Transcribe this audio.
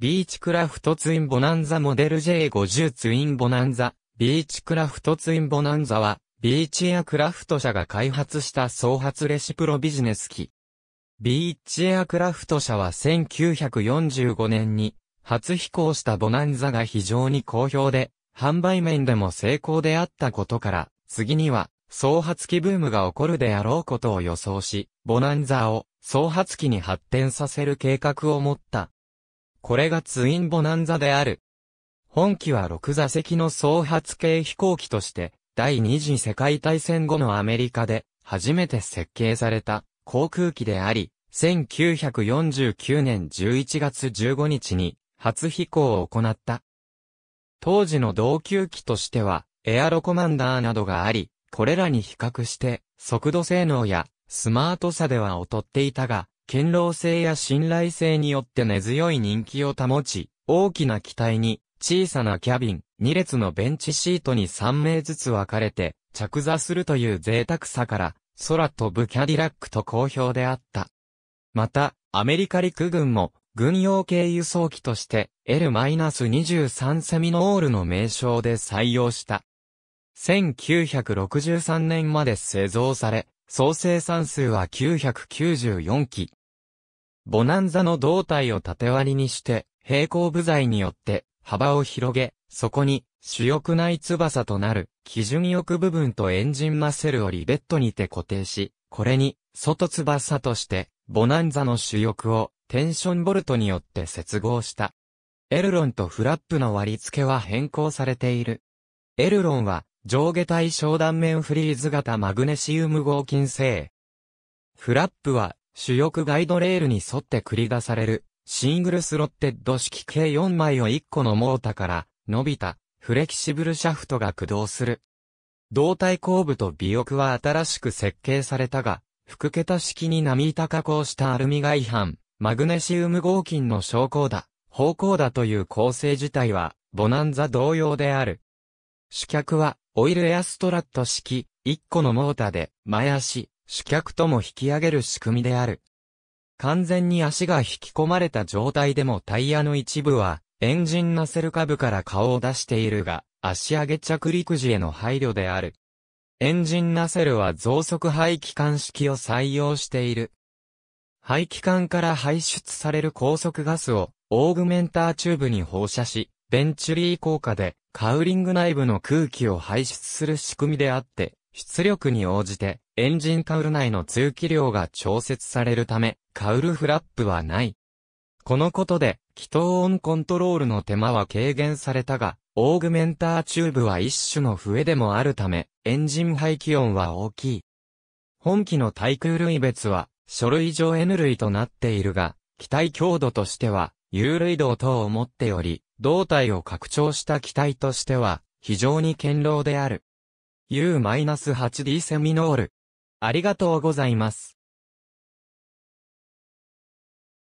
ビーチクラフトツインボナンザモデル J50 ツインボナンザ、ビーチクラフトツインボナンザは、ビーチエアクラフト社が開発した創発レシプロビジネス機。ビーチエアクラフト社は1945年に、初飛行したボナンザが非常に好評で、販売面でも成功であったことから、次には、創発機ブームが起こるであろうことを予想し、ボナンザを創発機に発展させる計画を持ったこれがツインボナンザである。本機は6座席の総発系飛行機として、第二次世界大戦後のアメリカで、初めて設計された航空機であり、1949年11月15日に、初飛行を行った。当時の同級機としては、エアロコマンダーなどがあり、これらに比較して、速度性能やスマートさでは劣っていたが、堅牢性や信頼性によって根強い人気を保ち、大きな機体に、小さなキャビン、2列のベンチシートに3名ずつ分かれて、着座するという贅沢さから、空飛ぶキャディラックと好評であった。また、アメリカ陸軍も、軍用系輸送機として、L-23 セミノールの名称で採用した。1963年まで製造され、総生産数は994機。ボナンザの胴体を縦割りにして、平行部材によって幅を広げ、そこに主翼内翼となる基準翼部分とエンジンマッセルをリベットにて固定し、これに外翼としてボナンザの主翼をテンションボルトによって接合した。エルロンとフラップの割り付けは変更されている。エルロンは上下対小断面フリーズ型マグネシウム合金製。フラップは主翼ガイドレールに沿って繰り出される、シングルスロッテッド式計4枚を1個のモータから伸びたフレキシブルシャフトが駆動する。胴体後部と尾翼は新しく設計されたが、複桁式に波板加工したアルミ外反、マグネシウム合金の昇降だ、方向だという構成自体は、ボナンザ同様である。主脚は、オイルエアストラット式、1個のモーターで、前足、主脚とも引き上げる仕組みである。完全に足が引き込まれた状態でもタイヤの一部は、エンジンナセル下部から顔を出しているが、足上げ着陸時への配慮である。エンジンナセルは増速排気管式を採用している。排気管から排出される高速ガスをオーグメンターチューブに放射し、ベンチュリー効果でカウリング内部の空気を排出する仕組みであって、出力に応じてエンジンカウル内の通気量が調節されるため、カウルフラップはない。このことで、気筒音コントロールの手間は軽減されたが、オーグメンターチューブは一種の笛でもあるため、エンジン排気音は大きい。本機の対空類別は、書類上 N 類となっているが、機体強度としては、有類道等を持っており、胴体を拡張した機体としては、非常に堅牢である。U-8D セミノール。ありがとうございます。